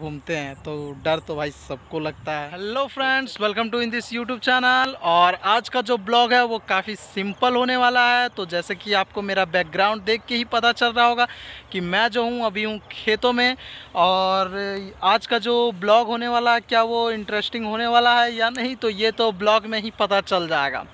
घूमते हैं तो डर तो भाई सबको लगता है hello friends welcome to in this YouTube channel और आज का जो ब्लॉग है वो काफ़ी सिंपल होने वाला है तो जैसे कि आपको मेरा बैकग्राउंड देख के ही पता चल रहा होगा कि मैं जो हूँ अभी हूँ खेतों में और आज का जो ब्लॉग होने वाला है क्या वो इंटरेस्टिंग होने वाला है या नहीं तो ये तो ब्लॉग में ही पता चल जाएगा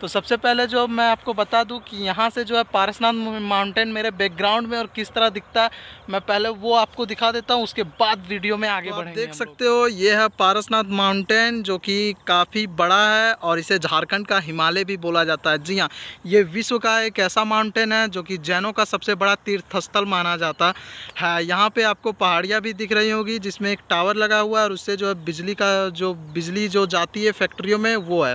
तो सबसे पहले जो मैं आपको बता दूँ कि यहाँ से जो है पारसनाथ माउंटेन मेरे बैकग्राउंड में और किस तरह दिखता है मैं पहले वो आपको दिखा देता हूँ उसके बाद वीडियो वीडियो में आगे तो बढ़ेंगे देख सकते हो ये है पारसनाथ माउंटेन जो कि काफ़ी बड़ा है और इसे झारखंड का हिमालय भी बोला जाता है जी हाँ ये विश्व का एक ऐसा माउंटेन है जो कि जैनों का सबसे बड़ा तीर्थस्थल माना जाता है यहाँ पे आपको पहाड़ियाँ भी दिख रही होगी जिसमें एक टावर लगा हुआ है और उससे जो है बिजली का जो बिजली जो जाती है फैक्ट्रियों में वो है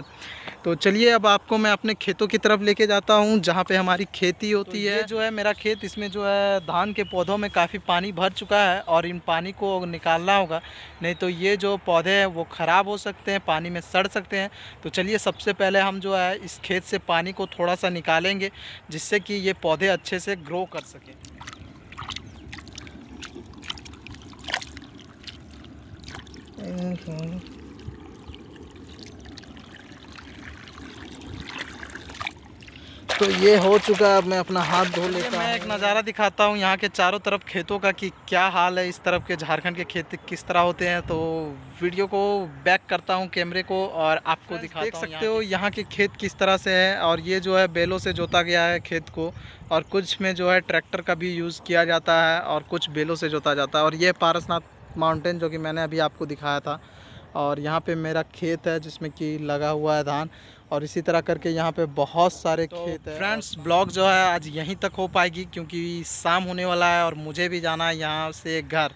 तो चलिए अब आपको मैं अपने खेतों की तरफ लेके जाता हूँ जहाँ पे हमारी खेती तो होती तो है जो है मेरा खेत इसमें जो है धान के पौधों में काफ़ी पानी भर चुका है और इन पानी को निकालना होगा नहीं तो ये जो पौधे हैं वो ख़राब हो सकते हैं पानी में सड़ सकते हैं तो चलिए सबसे पहले हम जो है इस खेत से पानी को थोड़ा सा निकालेंगे जिससे कि ये पौधे अच्छे से ग्रो कर सकें Mm-hmm. तो ये हो चुका है मैं अपना हाथ धो लेता मैं एक नज़ारा दिखाता हूँ यहाँ के चारों तरफ खेतों का कि क्या हाल है इस तरफ के झारखंड के खेत किस तरह होते हैं तो वीडियो को बैक करता हूँ कैमरे को और आपको दिखा देख सकते हो यहाँ के खेत किस तरह से है और ये जो है बेलों से जोता गया है खेत को और कुछ में जो है ट्रैक्टर का भी यूज़ किया जाता है और कुछ बेलों से जोता जाता है और ये पारसनाथ माउंटेन जो कि मैंने अभी आपको दिखाया था और यहाँ पे मेरा खेत है जिसमें कि लगा हुआ है धान और इसी तरह करके यहाँ पे बहुत सारे तो खेत है फ्रेंड्स ब्लॉग जो है आज यहीं तक हो पाएगी क्योंकि शाम होने वाला है और मुझे भी जाना है यहाँ से घर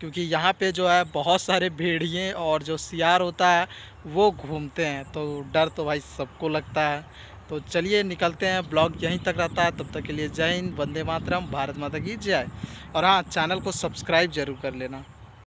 क्योंकि यहाँ पे जो है बहुत सारे भेड़िए और जो सियार होता है वो घूमते हैं तो डर तो भाई सबको लगता है तो चलिए निकलते हैं ब्लॉग यहीं तक रहता है तब तक के लिए जय हिंद वंदे मातरम भारत माता की जय और हाँ चैनल को सब्सक्राइब जरूर कर लेना